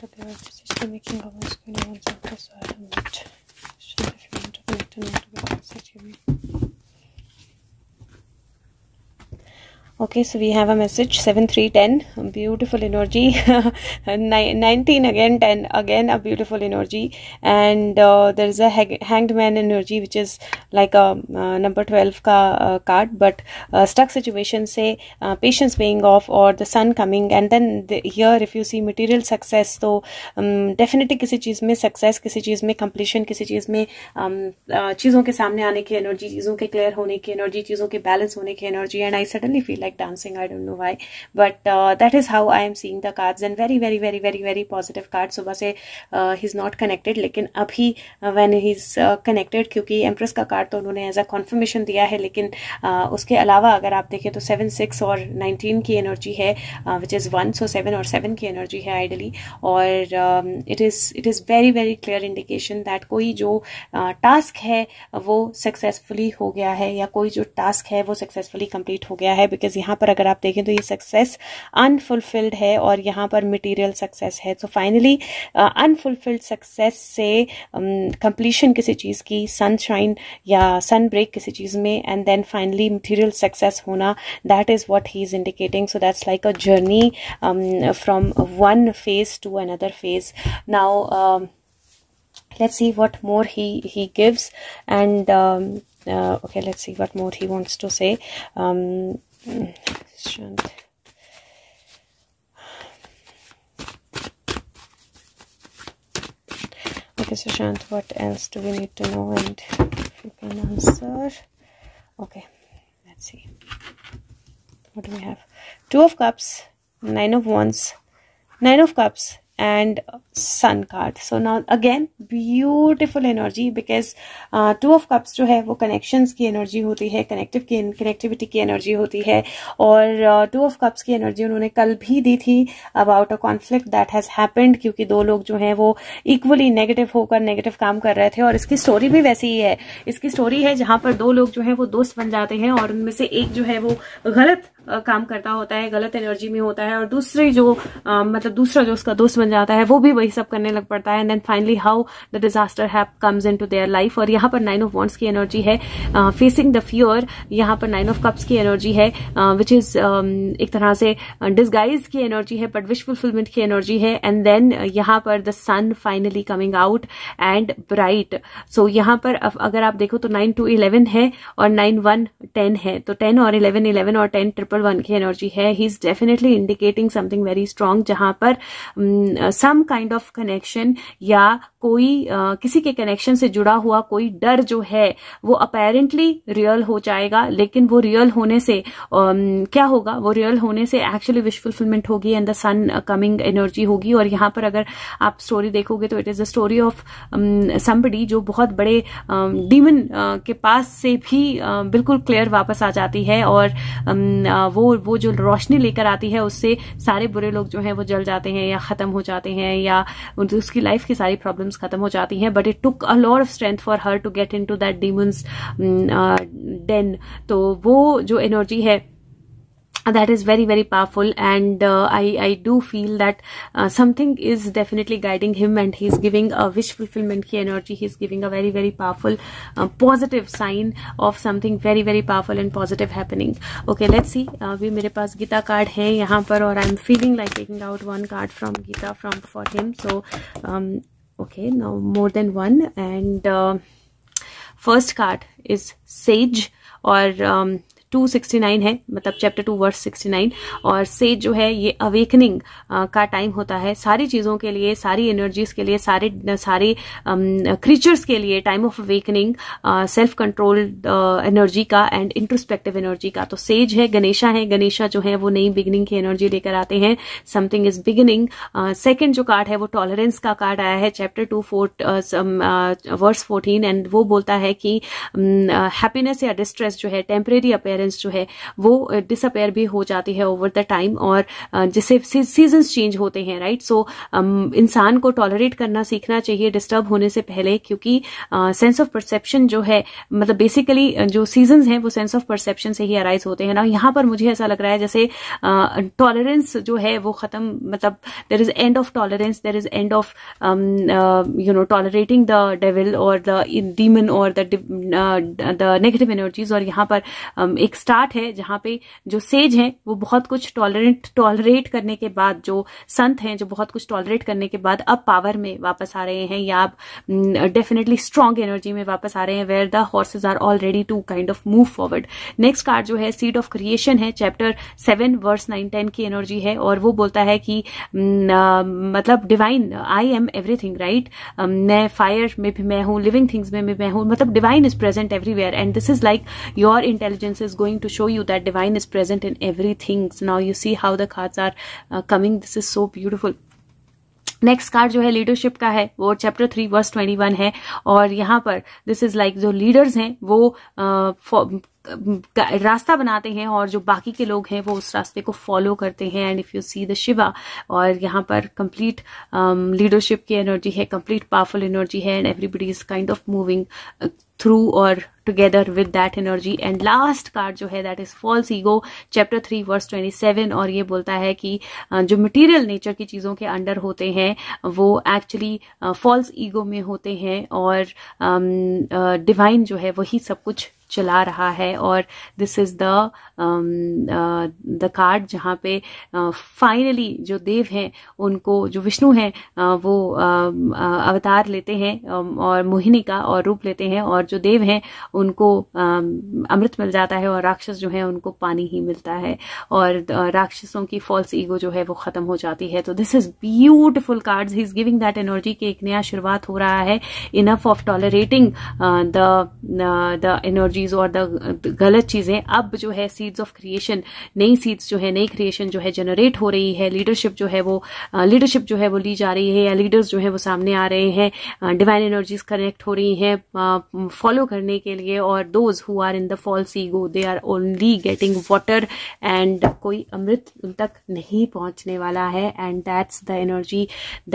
Copyright Precision Making Commons Screen Awards of Press Item Should if you want to connect and not okay so we have a message 7310 beautiful energy 19 again 10 again a beautiful energy and uh, there is a hanged man energy which is like a uh, number 12 ka uh, card but uh, stuck situation say uh, patience paying off or the sun coming and then the, here if you see material success so um, definitely kisi cheez mein success kisi cheez mein completion kisi cheez mein um, uh, cheezon ke samne aane ki energy cheezon ke clear hone ki energy cheezon ke balance hone ki energy and i suddenly feel like like dancing i don't know why but uh, that is how i am seeing the cards and very very very very very positive cards सुबह से uh, he's not connected लेकिन अभी uh, when he's uh, connected क्योंकि empress का card तो उन्होंने as a confirmation दिया है लेकिन उसके अलावा अगर आप देखें तो सेवन सिक्स और नाइनटीन की एनर्जी है which is one so seven और सेवन की एनर्जी है आइडली और it is it is very very clear indication that कोई जो टास्क है वो सक्सेसफुली हो गया है या कोई जो टास्क है वो सक्सेसफुली कंप्लीट हो गया है बिकॉज यहाँ पर अगर आप देखें तो ये सक्सेस अनफुलफिल्ड है और यहाँ पर मटेरियल सक्सेस है तो फाइनली अनफुलफिल्ड सक्सेस से कंप्लीशन um, किसी चीज़ की सनशाइन या सन ब्रेक किसी चीज़ में and then finally material success होना that is what he is indicating so that's like a journey from one phase to another phase now let's see what more he he gives and um, uh, okay let's see what more he wants to say um, shunt. Okay, so Shant, what else do we need to know? And if you can answer. Okay, let's see. What do we have? Two of Cups, Nine of Wands, Nine of Cups, and sun card so now again beautiful energy because uh, two of cups jo hai wo connections ki energy hoti hai connective ki connectivity ki energy hoti hai aur uh, two of cups ki energy unhone kal bhi di thi about a conflict that has happened kyunki do log jo hai wo equally negative hokar negative kaam kar rahe the aur iski story bhi waisi hi hai iski story hai jahan par do log jo hai wo dost ban jate hain aur unme se ek jo hai wo galat काम करता होता है गलत energy में होता है और दूसरी जो आ, मतलब दूसरा जो उसका दोस्त बन जाता है वो भी वही सब करने लग पड़ता है and then finally how the disaster हैप comes into their life और यहाँ पर नाइन ऑफ वॉन्ट्स की एनर्जी है फेसिंग द फ्यूअर यहाँ पर नाइन ऑफ कप्स की एनर्जी है विच इज एक तरह से डिस्गाइज की एनर्जी है बट विश फुलफिलमेंट की एनर्जी है एंड देन यहाँ पर the sun finally coming out and bright so यहाँ पर अगर आप देखो तो नाइन टू इलेवन है और नाइन वन टेन है तो टेन और इलेवन इलेवन और टेन ट्रिप ट्रिपल वन की एनर्जी है he is definitely indicating something very strong जहां पर सम काइंड ऑफ कनेक्शन या कोई uh, किसी के कनेक्शन से जुड़ा हुआ कोई डर जो है वो अपेरेंटली रियल हो जाएगा लेकिन वो रियल होने से um, क्या होगा वो रियल होने से एक्चुअली विश फुलफिलमेंट होगी and the sun coming energy होगी और यहां पर अगर आप स्टोरी देखोगे तो it is a story of somebody जो बहुत बड़े डीमन um, uh, के पास से भी uh, बिल्कुल क्लियर वापस आ जाती है और um, uh, वो वो जो रोशनी लेकर आती है उससे सारे बुरे लोग जो हैं वो जल जाते हैं या ख़त्म हो जाते हैं या उसकी लाइफ की सारी प्रॉब्लम्स ख़त्म हो जाती हैं but it took a lot of strength for her to get into that demons then तो वो जो एनर्जी है Uh, that is very very powerful and uh, i i do feel that uh, something is definitely guiding him and he's giving a wish fulfillment ki energy he's giving a very very powerful uh, positive sign of something very very powerful and positive happening okay let's see We, mere paas gita card hai yahan par or i'm feeling like taking out one card from gita from for him so um okay now more than one and uh, first card is sage or um 269 है मतलब chapter two verse 69 और से जो है ये awakening का time होता है सारी चीज़ों के लिए सारी एनर्जीज के लिए सारे सारे क्रीचर्स um, के लिए time of awakening self controlled energy का एंड इंट्रोस्पेक्टिव एनर्जी का तो सेज है गणेशा है गणेशा जो है वो नई बिगनिंग की एनर्जी लेकर आते हैं समथिंग इज बिगिनिंग सेकेंड जो कार्ड है वो टॉलरेंस का कार्ड आया है chapter two four verse fourteen and वो बोलता है कि हैप्पीनेस um, या डिस्ट्रेस जो है टेम्परेरी अपेयर पेरेंट्स जो है वो डिसअपेयर भी हो जाती है ओवर द टाइम और जिससे सीजन्स चेंज होते हैं राइट सो इंसान को टॉलरेट करना सीखना चाहिए डिस्टर्ब होने से पहले क्योंकि सेंस ऑफ परसेप्शन जो है मतलब बेसिकली जो सीजन है वो सेंस ऑफ परसेप्शन से ही अराइज होते हैं ना यहां पर मुझे ऐसा लग रहा है जैसे टॉलरेंस uh, जो है वो खत्म मतलब there is end of tolerance there is end of you know tolerating the devil और द डीमन और द नेगेटिव एनर्जीज और यहां पर um, एक एक स्टार्ट है जहां पे जो सेज हैं वो बहुत कुछ टॉलरेंट टॉलरेट करने के बाद जो संत हैं जो बहुत कुछ टॉलरेट करने के बाद अब पावर में वापस आ रहे हैं या अब डेफिनेटली स्ट्रांग एनर्जी में वापस आ रहे हैं where the horses are already to kind of move forward next card जो है सीड ऑफ क्रिएशन है chapter seven verse nine ten की एनर्जी है और वो बोलता है कि mm, uh, मतलब divine I am everything right मैं फायर में भी मैं हूं लिविंग थिंग्स में भी मैं हूं मतलब divine is present everywhere and this is like your intelligence is going to show you that divine is present in everything so now you see how the cards are uh, coming this is so beautiful next card जो है leadership का है वो chapter three verse twenty one है और यहाँ पर this is like जो लीडर्स हैं वो आ, uh, रास्ता बनाते हैं और जो बाकी के लोग हैं वो उस रास्ते को फॉलो करते हैं and if you see the Shiva और यहाँ पर कंप्लीट लीडरशिप um, की एनर्जी है कंप्लीट पावरफुल एनर्जी है and everybody is kind of moving through और together with that energy and last card जो है that is false ego chapter three verse twenty seven और ये बोलता है कि जो मटीरियल नेचर की चीज़ों के अंडर होते हैं वो एक्चुअली फॉल्स ईगो में होते हैं और डिवाइन um, uh, जो है वही सब कुछ चला रहा है और this is the the card जहाँ पे फाइनली uh, जो देव हैं उनको जो विष्णु हैं uh, वो um, uh, अवतार लेते हैं um, और मोहिनी का और रूप लेते हैं और जो देव हैं उनको um, अमृत मिल जाता है और राक्षस जो है उनको पानी ही मिलता है और uh, राक्षसों की फॉल्स ईगो जो है वो खत्म हो जाती है तो this is beautiful card he is giving that energy की एक नया शुरुआत हो रहा है enough of tolerating the energy चीज़ और द गलत चीज़ें अब जो है सीड्स ऑफ क्रिएशन नई सीड्स जो है नई क्रिएशन जो है जनरेट हो रही है लीडरशिप जो है वो लीडरशिप जो है वो ली जा रही है या लीडर्स जो है वो सामने आ रहे हैं डिवाइन एनर्जीज कनेक्ट हो रही हैं फॉलो करने के लिए और those who are in the false ego they are only getting water and कोई अमृत उन तक नहीं पहुंचने वाला है and that's the energy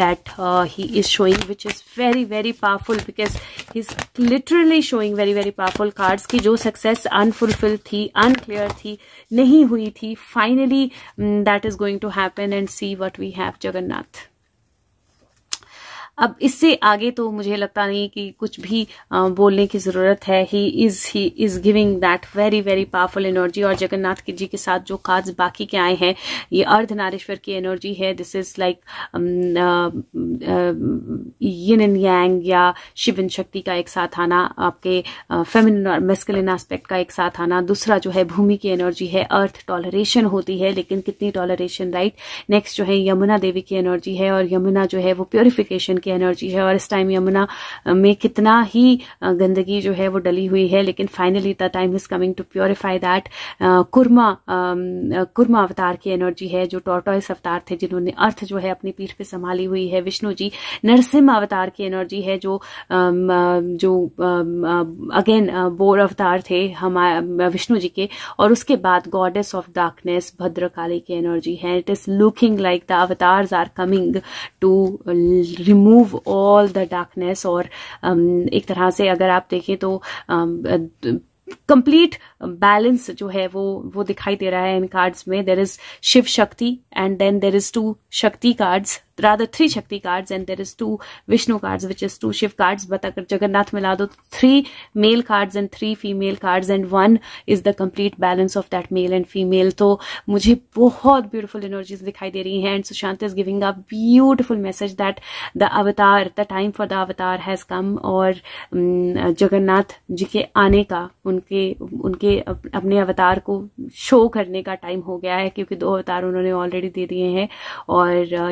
that he is showing which is very very powerful because he is literally showing very very powerful cards आपकी जो सक्सेस अनफुलफिल थी अनक्लियर थी नहीं हुई थी finally that is going to happen and see what we have Jagannath अब इससे आगे तो मुझे लगता नहीं कि कुछ भी बोलने की ज़रूरत है he is he is giving that very very powerful energy और जगन्नाथ जी के साथ जो कार्ड्स बाकी के आए हैं ये अर्धनारेश्वर की एनर्जी है this is like yin and yang या शिवन शक्ति का एक साथ आना आपके फेमिन और मेस्कलिन एस्पेक्ट का एक साथ आना दूसरा जो है भूमि की एनर्जी है अर्थ टॉलरेशन होती है लेकिन कितनी टॉलरेशन राइट नेक्स्ट जो है यमुना देवी की एनर्जी है और यमुना जो है वो प्योरिफिकेशन की एनर्जी है और इस टाइम यमुना में कितना ही गंदगी जो है वो डली हुई है लेकिन finally the time is coming to purify that Kurma Kurma avatar की एनर्जी है जो टॉटॉइस अवतार थे जिन्होंने अर्थ जो है अपनी पीठ पे संभाली हुई है विष्णु जी नरसिम्ह अवतार की एनर्जी है जो जो अगेन बोर अवतार थे हमारे विष्णु जी के और उसके बाद गॉडेस ऑफ डार्कनेस भद्रकाली की एनर्जी है it is looking like the avatars are coming to remove remove all the darkness और एक तरह से अगर आप देखें तो कंप्लीट um, बैलेंस जो है वो वो दिखाई दे रहा है इन कार्ड्स में there is Shiv Shakti and then there is two Shakti cards rather three Shakti cards and there is two Vishnu cards, which is two Shiv cards. But agar Jagannath mila do, three male cards and three female cards and one is the complete balance of that male and female. to mujhe bahut beautiful energies dikhai de rahi hain and Sushant is giving a beautiful message that the avatar, the time for the avatar has come aur jagannath ji ke aane ka unke unke apne avatar ko show karne ka time ho gaya hai kyunki do avatar unhone already de diye hain aur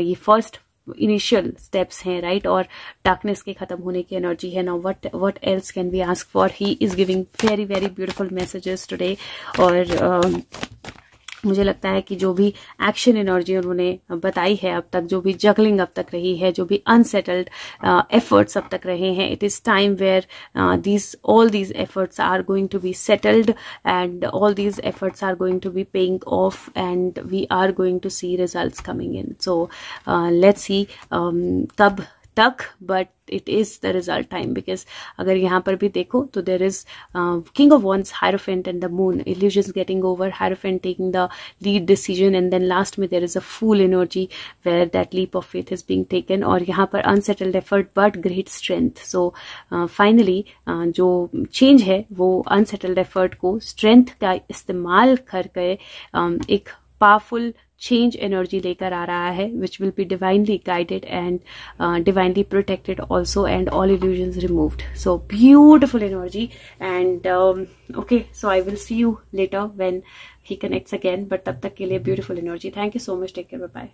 ye first initial steps हैं right और darkness के खत्म होने की energy है now what what else can be ask for he is giving very very beautiful messages today और uh, मुझे लगता है कि जो भी एक्शन एनर्जी उन्होंने बताई है अब तक जो भी जगलिंग अब तक रही है जो भी अनसेटल्ड एफर्ट्स uh, अब तक रहे हैं it is time where these all these efforts are going to be settled and all these efforts are going to be paying off and we are going to see result coming in so let's he कब तक but it is the result time because अगर यहाँ पर भी देखो तो there is king of wands hierophant and the moon is getting over hierophant taking the lead decision and then last में there is a full energy where that leap of faith is being taken और यहाँ पर unsettled effort but great strength so finally जो change है वो unsettled effort को strength का इस्तेमाल करके um, एक पावरफुल चेंज एनर्जी लेकर आ रहा है which will be divinely guided and divinely protected also and all illusion removed so beautiful energy and okay so I will see you later when he connects again but तब तक के लिए beautiful energy thank you so much take care bye